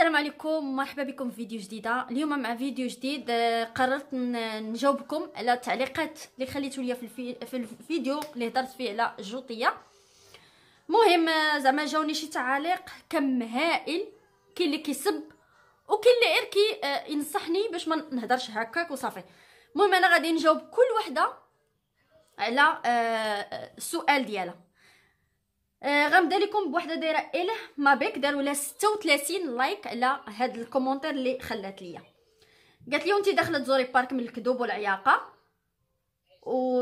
السلام عليكم مرحبا بكم في فيديو جديده اليوم مع فيديو جديد آه، قررت نجاوبكم على التعليقات اللي خليتوا لي في, الفي... في الفيديو اللي هضرت فيه على الجوطيه مهم آه، زعما جاوني شي تعاليق كم هائل كاين اللي كيسب وكاين اللي غير كي آه، ينصحني باش ما نهضرش هكاك وصافي المهم انا غادي نجاوب كل وحده على السؤال ديالها آه غنبدا لكم بوحده دايره اله ما بيك داروا لها 36 لايك على هاد الكومونتير اللي خلات ليا قالت لي انت داخله تزوري بارك من الكذوب والعياقه و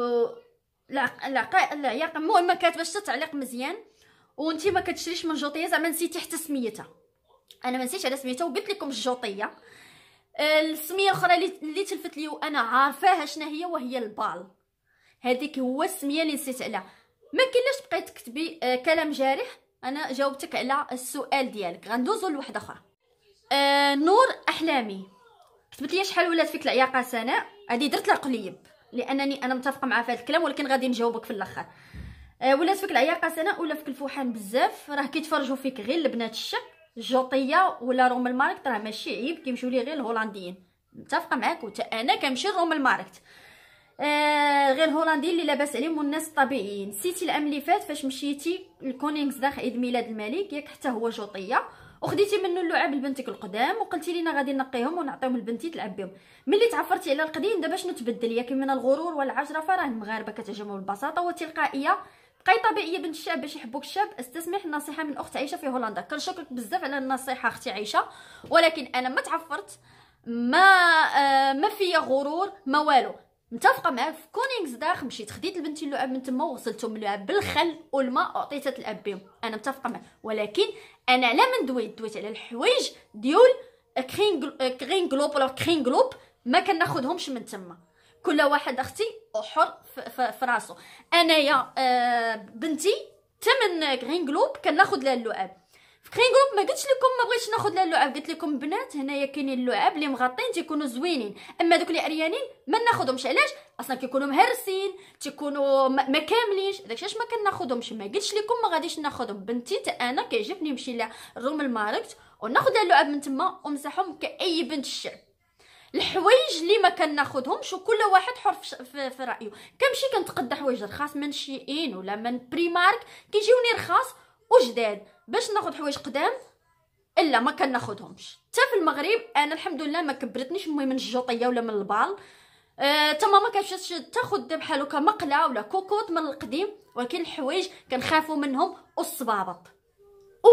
العق... العياقه المهم كاتبه حتى تعليق مزيان وانت ما كتشريش من جوطيه زعما نسيتي حتى سميتها انا ما نسيتش على سميتها وقلت لكم الجوطيه آه، السميه الاخرى اللي تلفت لي وانا عارفاها شنو هي وهي البال هذيك هو السميه اللي نسيت عليها ما كاينش تبقاي تكتبي آه كلام جارح انا جاوبتك على السؤال ديالك غندوزو لواحد اخرى آه نور احلامي كتبت لي شحال ولات فيك العياقه سناء هذه درت لها قليب لانني انا متفقه مع في هذا الكلام ولكن غادي نجاوبك في الاخر آه ولات فيك العياقه سناء ولا فيك الفوحان بزاف راه كيتفرجوا فيك غير البنات الشق جوطيه ولا روم الماركت راه ماشي عيب كيمشيو ليه غير الهولنديين متفقه معاك وتا انا كنمشي لروم الماركت آه غير هولندي اللي لاباس عليهم والناس الطبيعيين نسيتي العام اللي فات فاش مشيتي داخل عيد ميلاد الملك ياك حتى هو جوطيه وخديتي منه اللعاب لبنتك القدام وقلتي لينا غادي نقيهم ونعطيهم لبنتي تلعب بهم ملي تعفرتي على القديم دابا شنو تبدل ياك من الغرور والعجرفه راه المغاربه كتعجبهم البساطه والتلقائيه بقاي طبيعيه بنت الشاب باش يحبوك الشاب استسمح النصيحه من اخت عائشه في هولندا كنشكرك بزاف على النصيحه اختي عائشه ولكن انا ما تعفرت ما آه ما فيا غرور ما والو متفقه معاه في داخ مشيت خديت لبنتي اللعاب من تما وغسلتهم اللعاب بالخل والماء اعطيتها تلعب بهم انا متفقه معاه ولكن انا على من دويت دويت على الحوايج ديول كرين جلوب ولا كرين جلوب ما كناخذهمش من تما كل واحد اختي حر في راسو انايا آه، بنتي تمن كرين جلوب كناخذ لها اللعاب فكرين جروب ما قلتش لكم ما بغيتش ناخذ لا اللعاب قلت لكم بنات هنايا كاينين اللعاب اللي مغطين تيكونوا زوينين اما دوك اللي عريانين ما ناخذهمش علاش اصلا كيكونوا مهرسين تيكونوا ما كاملينش داكشي علاش ما كناخذهمش ما قلتش لكم ما غاديش ناخذهم بنتي حتى انا كيعجبني نمشي لروم الماركت وناخذ اللعاب من تما ومسحهم كاي بنت الشعب الحوايج اللي ما كناخذهمش وكل واحد حر في, في رايه كنمشي كنتقدى حوايج رخاص من شيئين ولا من بريمارك كيجيوني رخاص وجداد باش ناخذ حوايج قدام الا ما كناخذهمش حتى في المغرب انا الحمد لله ما كبرتنيش امي من الجوطيه ولا من البال حتى أه ماما كانت تاخذ بحال هكا مقله ولا كوكوط من القديم ولكن الحوايج كنخافوا منهم والصبابط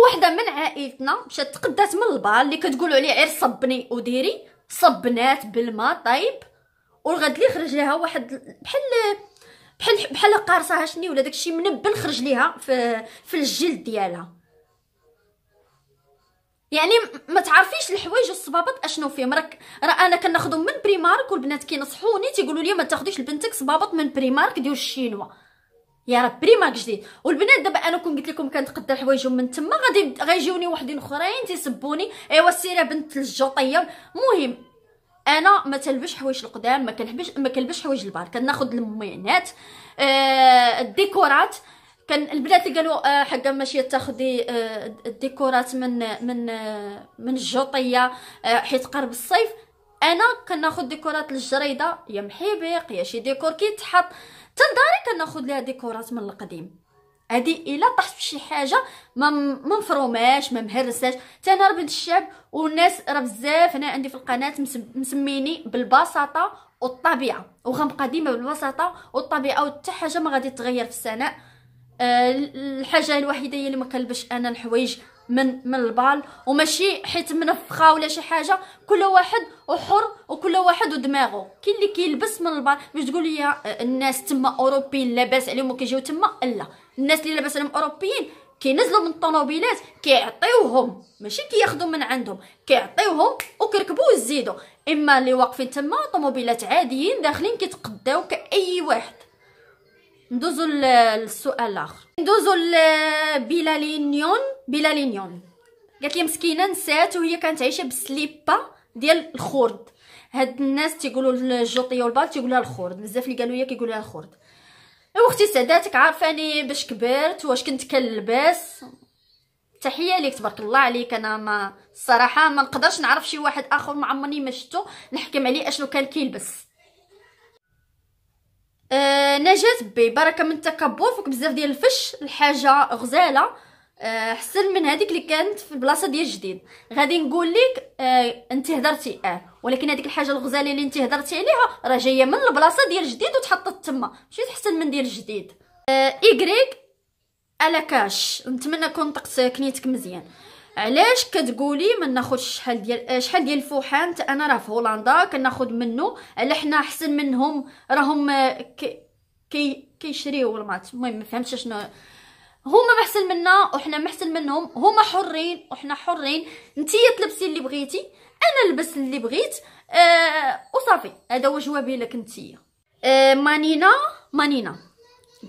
وحدة من عائلتنا مشات تقدات من البال اللي كتقولوا عليه عير صبني وديري صبنات بالماء طيب والغد اللي خرج لها واحد بحال بحال بحال قارصه شني ولا داكشي منبل خرج ليها في في الجلد ديالها يعني ما تعرفيش الحوايج والصبابط اشنو فيهم راك راه انا كناخذهم من بريمارك والبنات كينصحوني تيقولوا لي ما تاخذيش لبنتك صبابط من بريمارك ديال الشينوا يا رب بريمارك جديد والبنات دابا انا كون قلت لكم كنتقدى حوايجهم من تما غادي غيجيوني وحدين اخرين تيسبوني ايوا سيره بنت الجوطيه المهم انا ما تلبش حوايج القدام ما كنحبش ما كنلبش حوايج البار كناخذ الممينات آه، الديكورات كان البنات اللي قالوا آه، حقا ماشيه تاخدي آه، الديكورات من من من الجوطيه حيت قرب الصيف انا كناخذ ديكورات للجريده يا محيبيق يا شي ديكور كيتحط تنداري كناخذ ليها ديكورات من القديم هادي الا طحت فشي حاجه ما ما مفروماش ما مهرساش حتى انا بنت الشعب والناس راه بزاف انا عندي في القناه مسميني بالبساطه والطبيعه وغنبقى ديما بالبساطه والطبيعه وحتى حاجه ما غادي تغير في السنه أه الحاجه الوحيده هي اللي ما كنلبش انا الحوايج من من البال وماشي حيت منفخه ولا شي حاجه كل واحد وحر وكل واحد ودماغه كاين اللي كيلبس من البال باش تقول لي آه، الناس تما اوروبيين لاباس عليهم وكيجيو تما لا الناس اللي لاباس عليهم اوروبيين كينزلوا من الطوموبيلات كيعطيوهم ماشي كياخذوا من عندهم كيعطيوهم وكركبوا وزيدوا اما اللي واقفين تما طوموبيلات عاديين داخلين كيتقداو كاي واحد ندوزو للسؤال الاخر ندوزو لبيلالينيون بيلالينيون قالت لي مسكينه نسات وهي كانت عايشه بسليبا ديال الخرد هاد الناس تيقولوا الجوطيه والبال تيقولوا الخرد بزاف اللي قالوا لي كيقولوا الخرد اختي سعداتك عارفاني باش كبرت واش كنت كنلبس تحيه ليك تبارك الله عليك انا ما الصراحه ما نقدرش نعرف شي واحد اخر معمرني ما شفتو نحكم عليه اشنو كان كيلبس أه نجاة بي بركه من التكبر فوق بزاف ديال الفش الحاجه غزاله احسن أه من هذيك اللي كانت في البلاصه ديال جديد غادي نقول لك أه انت هدرتي اه ولكن هذيك الحاجه الغزاله اللي انت هضرتي عليها راه جايه من البلاصه ديال جديد وتحطت تما ماشي تحسن من ديال جديد ايغريك أه الاكاش نتمنى كون طقت كنيتك مزيان علاش كتقولي ما ناخذش شحال ديال آه، شحال ديال الفوحان انا راه في هولندا كناخذ منه على حنا احسن منهم راهم آه، كي كي كيشريو المات المهم ما فهمتش شنو هما محسن منا وحنا محسن منهم هما حرين وحنا حرين نتيا تلبسي اللي بغيتي انا لبست اللي بغيت آه وصافي هذا هو جوابي لك انتيا آه مانينا مانينا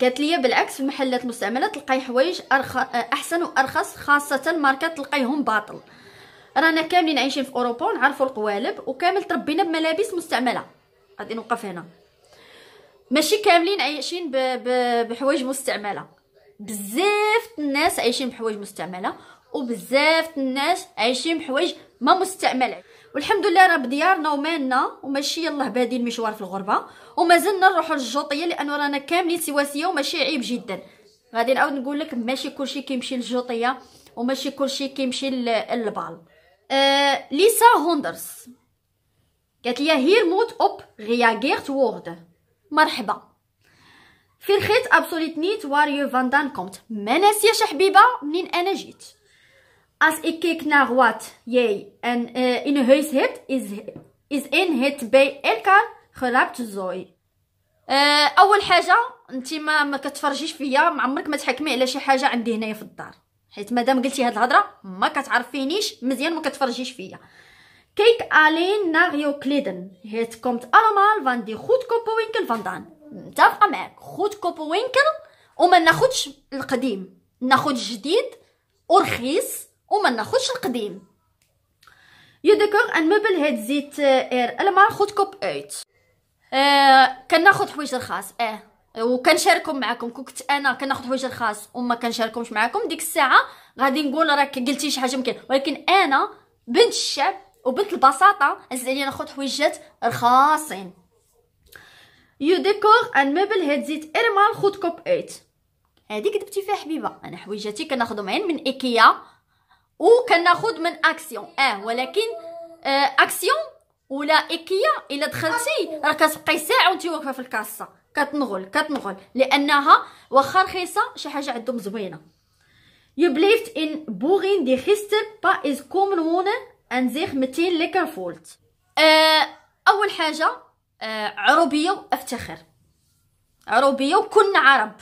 قالت لي بالعكس في محلات المستعملات تلقاي حوايج أرخ... آه، احسن وارخص خاصه ماركات تلقايهم باطل رانا كاملين عايشين في اوروبا ونعرفوا القوالب وكامل تربينا بملابس مستعمله غادي نوقف هنا ماشي كاملين عايشين ب... بحوايج مستعمله بزاف الناس عايشين بحوايج مستعمله وبزاف الناس عايشين بحوايج ما مستعمل والحمد لله راه بديارنا ومالنا وماشي يلاه بادي المشوار في الغربه ومازلنا نروحوا للجوطيه لانه رانا كاملين سواسيه وماشي عيب جدا غادي نعاود نقول لك ماشي كلشي كيمشي للجوطيه وماشي كلشي كيمشي للبال آه ليسا هوندرس قالت لي هير موت اوب رياغيرت وورد مرحبا في الخيط ابسوليت نيت واريو فاندان كومت ما ناسياش حبيبه منين انا جيت Als ik kijk naar wat jij en, uh, in huis hebt, is, is in het bij elkaar gerapt zooi. Uh, اول حاجه انت ما ما كتفرجيش فيا ما عمرك ما تحكمي على شي حاجه عندي هنايا في الدار حيت مادام قلتي هاد الهضره ما كتعرفينيش مزيان ما كتفرجيش فيا كيك الين ناريو كليدن هيت كومت الامال فان دي خود كوبو وينكل فان دان متفقه معاك خود كوبو وينكل وما ناخدش القديم ناخد الجديد ورخيص وما ناخذش القديم يو ديكور ان موبل هاد زيت اير المار خد كوب اويت آه كناخد حوايج رخاص اه uh, وكنشاركهم معكم كنت انا كناخد حوايج رخاص وما كنشاركهمش معكم ديك الساعه غادي نقول راك قلتي شي حاجه ممكن ولكن انا بنت الشعب وبنت البساطه عزيز عليا ناخد حويجات رخاصين يو ديكور ان موبل هاد زيت ارمال خود كوب 8 هادي كتبتي فيها حبيبه انا حويجاتي كناخذهم عين من ايكيا كناخذ من اكسيون اه ولكن آه اكسيون ولا ايكيا الا دخلتي راه كتبقاي ساعه وانت واقفه في الكاسه كتنغل كتنغل لانها واخا رخيصه شي حاجه عندهم زوينه You believed in boerin die gisteren pas is komen wonen en zich meteen lekker voelt. آه اول حاجه آه عربيه وافتخر عربيه وكنا عرب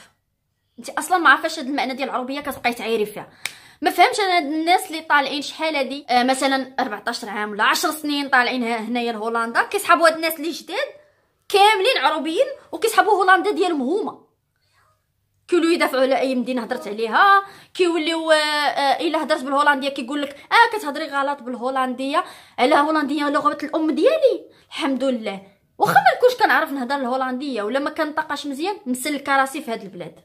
انت اصلا ما عارفاش هذا المعنى ديال العربيه كتبقاي تعيري فيها ما فهمش انا الناس اللي طالعين شحال هادي آه مثلا 14 عام ولا 10 سنين طالعين هنايا لهولندا كيسحبوا هاد الناس اللي جداد كاملين عروبيين وكيسحبوا هولندا ديالهم هما كيوليو يدافعوا على اي مدينه هضرت عليها كيوليو آه،, آه الا هضرت بالهولنديه كيقول لك اه كتهضري غلط بالهولنديه على هولنديه لغه الام ديالي الحمد لله واخا ما نكونش كنعرف نهضر الهولنديه ولا ما كنطقاش مزيان مسلكه راسي في هاد البلاد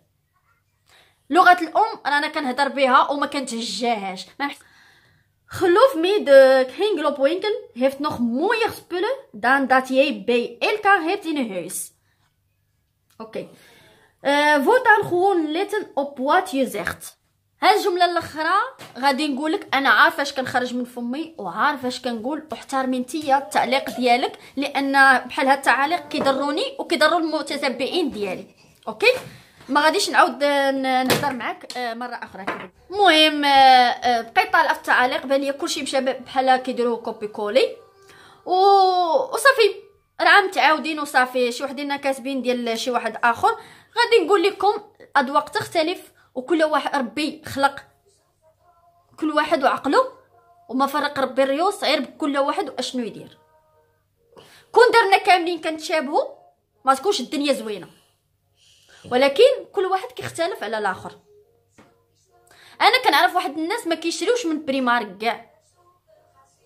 لغه الام رانا كنهضر بها وما كنتهجاهاش ما خلوف مي دو كينغلوب وينكل هيفت نوخ مو سبولن دان دات ياي بي الكا هيفت in هيس اوكي فولتا نخون ليتن اوب وات يو زيغت هاد الجمله الاخرى غادي نقولك انا عارفه اش كنخرج من فمي وعارفه اش كنقول واحترمي نتيا التعليق ديالك لان بحال هاد التعاليق كيضروني وكيضروا المتتبعين ديالي اوكي ما غاديش نعاود نهضر معاك آه، مره اخرى المهم آه، آه، بقيت طالعه في التعاليق بان لي كلشي مشى بحال كيديروا كوبي كولي و... وصافي راه متعاودين وصافي شي وحدين كاسبين ديال شي واحد اخر غادي نقول لكم الاذواق تختلف وكل واحد ربي خلق كل واحد وعقله وما فرق ربي الريوس غير بكل واحد واشنو يدير كون درنا كاملين كنتشابهوا ما تكونش الدنيا زوينه ولكن كل واحد كيختلف على الاخر انا كنعرف واحد الناس ما كيشريوش من بريمارك كاع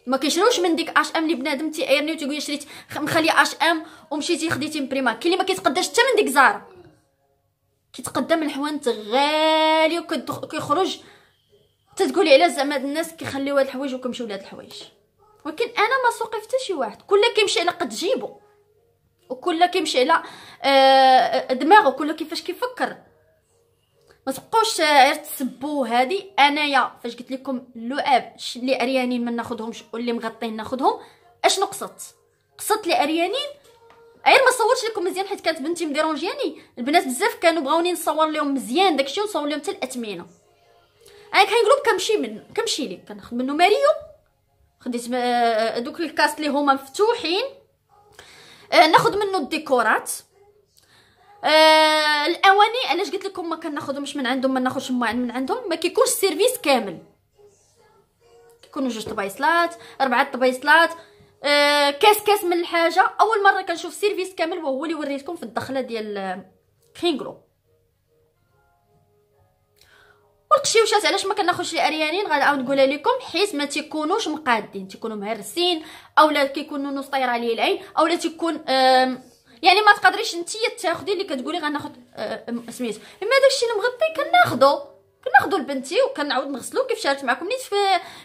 ما كيشريوش من ديك اش ام اللي بنادم تيعيرني وتيقول شريت مخليه اش ام ومشيتي خديتي من بريمارك كاين اللي ما كيتقداش حتى من ديك زارا كيتقدم من الحوانت غالي وكيخرج تتقولي على زعما هاد الناس كيخليو هاد الحوايج وكيمشيو لهاد الحوايج ولكن انا ما سوقي حتى شي واحد كل كيمشي على قد جيبو وكله كيمشي على آه، دماغه كله كيفاش كيفكر ما تبقوش آه، غير تسبوا هذه انايا فاش قلت لكم اللعاب اللي عريانين ما ناخذهمش واللي مغطين ناخذهم اشنو قصدت قصدت لي عريانين غير ما صورتش لكم مزيان حيت كانت بنتي مديرونجياني البنات بزاف كانوا بغاوني نصور لهم مزيان داكشي ونصور لهم حتى الاثمنه انا كاين جروب كنمشي من كنمشي ليه كنخدم منه ماريو خديت آه، دوك الكاست اللي هما مفتوحين آه، ناخذ منه الديكورات آه الاواني علاش قلت لكم ما كناخذهمش من عندهم ما ناخذش من عندهم ما كيكونش السيرفيس كامل كيكونوا جوج طبيصلات اربعه طبيصلات آه كاس كاس من الحاجه اول مره كنشوف سيرفيس كامل وهو اللي وريتكم في الدخله ديال كينغرو آه، قلت شي وشات علاش ما كناخذش الاريانين غنعاود نقول لكم حيت ما تيكونوش مقادين تيكونوا مهرسين اولا كيكونوا نص طاير عليه العين اولا تيكون يعني ما تقدريش انت تاخدي اللي كتقولي غناخذ سميتو اما داكشي اللي مغطي كناخذو كناخذو لبنتي وكنعاود نغسلو كيف شاركت معكم نيت في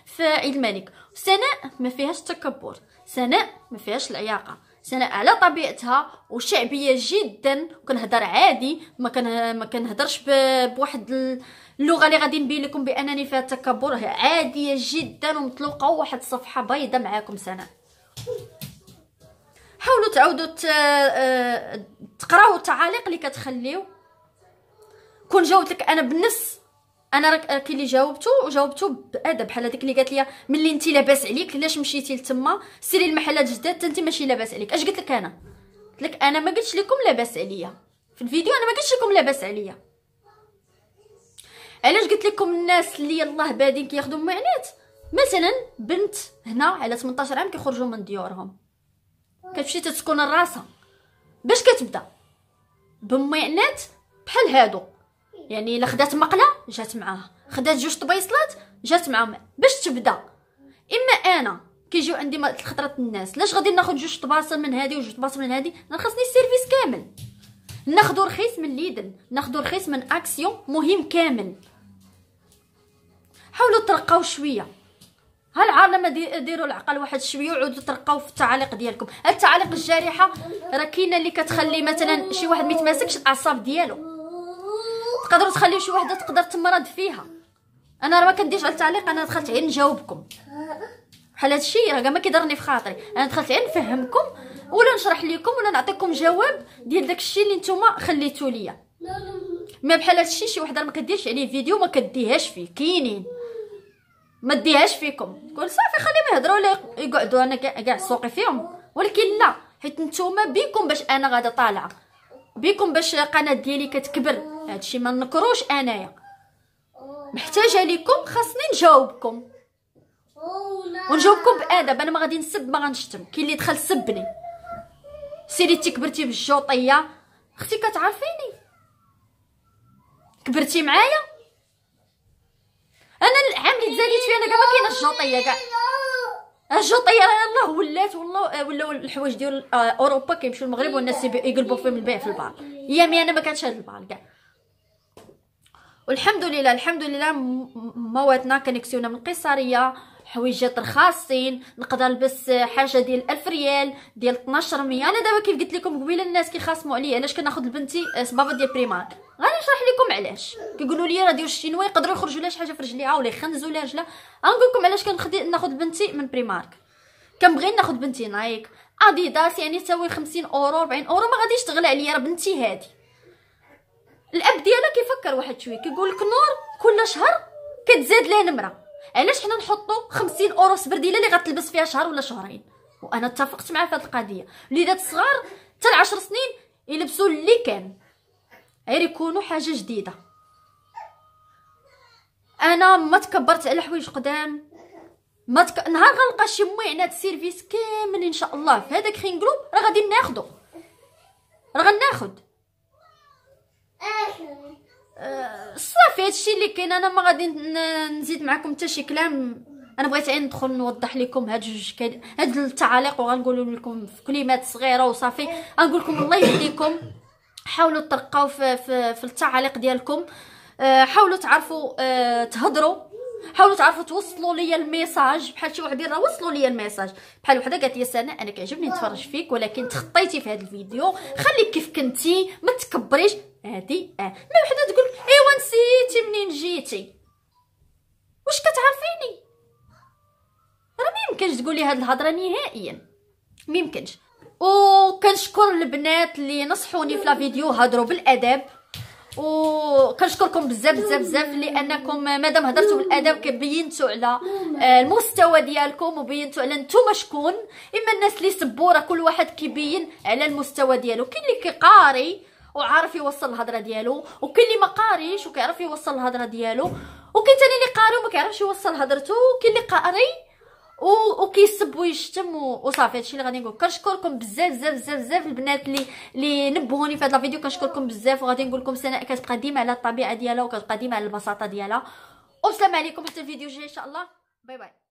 في عيد الملك سناء ما فيهاش التكبر سناء ما فيهاش العياقه سناء على طبيعتها وشعبيه جدا وكنهضر عادي ما كان ما كنهضرش بواحد اللغه اللي غادي نبين لكم بانني فيها تكبر عاديه جدا ومطلوقه واحد الصفحه بيضاء معاكم سناء حاولوا تعودوا آه، تقراو التعاليق اللي كتخليو كون جاوبت لك انا بنفس انا راك كي اللي جاوبته وجاوبته بادب بحال هذيك اللي قالت لي ملي انت لاباس عليك علاش مشيتي لتما سيري المحلات جداد حتى انت ماشي لاباس عليك اش قلت لك انا قلت لك انا ما قلتش لكم لاباس عليا في الفيديو انا ما قلتش لكم لاباس عليا علاش قلت لكم الناس اللي الله بادين كياخذوا معنات مثلا بنت هنا على 18 عام كيخرجوا من ديورهم كتمشي تتسكن راسها باش كتبدا بمعنات بحال هادو يعني الا خدات مقله جات معاها خدات جوج طبيصلات جات معاهم باش تبدا اما انا كيجيو عندي خطره الناس لاش غادي ناخذ جوج طباصل من هذه وجوج طباصل من هذه انا خاصني السيرفيس كامل ناخذ رخيص من ليدل ناخذ رخيص من اكسيون مهم كامل حاولوا ترقاو شويه ها العالم ديروا العقل واحد شويه وعودوا ترقاو في التعاليق ديالكم التعاليق الجارحه راه كاينه اللي كتخلي مثلا شي واحد ما يتماسكش الاعصاب ديالو تقدروا تخليو شي وحده تقدر تمرض فيها انا راه ما كنديش على التعليق انا دخلت غير نجاوبكم بحال هادشي راه كاع ما كيضرني في خاطري انا دخلت غير نفهمكم ولا نشرح لكم ولا نعطيكم جواب ديال داكشي اللي نتوما خليتو ليا ما بحال هادشي شي وحده ما كديرش عليه فيديو ما كديهاش فيه كاينين ما ديهاش فيكم قول صافي خليهم يهضروا ولا يقعدوا انا كاع سوقي فيهم ولكن لا حيت نتوما بيكم باش انا غادا طالعه بيكم باش القناه ديالي كتكبر هادشي ما نكروش انايا محتاجه ليكم خاصني نجاوبكم ونجاوبكم بادب انا ما غادي نسب ما غنشتم كاين اللي دخل سبني سيري انت كبرتي بالجوطيه اختي كتعرفيني كبرتي معايا انا العام اللي تزاديت فيه انا كاع ما كاينه الجوطيه كاع الجوطيه أه، الله ولات والله أه، ولاو الحوايج ديال أه، اوروبا كيمشيو المغرب والناس يقلبوا فيهم البيع في البار يامي انا ما كانش هاد البار كاع والحمد لله الحمد لله مواتنا كنكسيونا من القيصريه حويجات رخاصين نقدر نلبس حاجه ديال 1000 ريال ديال 1200 انا دابا كيف قلت لكم قبيله الناس كيخاصموا عليا علاش كناخذ لبنتي بابا ديال بريمارك غنشرح لكم علاش كيقولوا لي راه ديال الشينوا يقدروا يخرجوا لها شي حاجه في رجليها ولا يخنزوا لها رجلها غنقول لكم علاش ناخذ بنتي من بريمارك كنبغي ناخذ بنتي نايك اديداس يعني تساوي 50 اورو 40 اورو ما غاديش تغلى عليا راه بنتي هادي الاب ديالها كيفكر واحد شويه كيقول لك نور كل شهر كتزاد ليه نمره علاش حنا نحطو 50 اورو سبرديله اللي غتلبس فيها شهر ولا شهرين وانا اتفقت معاه في هذه القضيه وليدات صغار حتى 10 سنين يلبسوا اللي كان غير يكونوا حاجه جديده انا ما تكبرت على حوايج قدام ما تك... نهار غنلقى شي هاد سيرفيس كامل ان شاء الله في هذاك خينغلو راه غادي ناخذو راه غناخذ صافي هادشي اللي كاين انا ما غادي نزيد معكم حتى شي كلام انا بغيت غير ندخل نوضح لكم هاد جوج هاد التعاليق وغنقول لكم في كلمات صغيره وصافي غنقول لكم الله يهديكم حاولوا ترقاو في, في, في التعاليق ديالكم آه، حاولوا تعرفوا آه، تهضروا حاولوا تعرفوا توصلوا ليا الميساج بحال شي وحدين راه وصلوا ليا الميساج بحال وحده قالت لي سناء انا كيعجبني نتفرج فيك ولكن تخطيتي في هذا الفيديو خليك كيف كنتي ما تكبريش هادي اه ما وحده تقول ايوا نسيتي منين جيتي واش كتعرفيني راه ما يمكنش تقولي هاد الهضره نهائيا ما يمكنش وكنشكر البنات اللي نصحوني في لا فيديو هضروا بالادب وكنشكركم بزاف بزاف بزاف لانكم مادام هضرتوا بالادب كبينتوا على آه، المستوى ديالكم وبينتوا على نتوما شكون اما الناس اللي سبوره راه كل واحد كيبين على المستوى ديالو كاين اللي كيقاري وعارف يوصل الهضره ديالو وكاين اللي ما قاريش وكيعرف يوصل الهضره ديالو وكاين ثاني اللي قاري وما كيعرفش يوصل هضرته وكاين اللي قاري وكيسب ويشتم وصافي هادشي اللي غادي نقول كنشكركم بزاف بزاف بزاف بزاف البنات اللي اللي نبهوني في هاد الفيديو كنشكركم بزاف وغادي نقول لكم سناء كتبقى ديما على الطبيعه ديالها وكتبقى ديما على البساطه ديالها والسلام عليكم حتى الفيديو الجاي ان شاء الله باي باي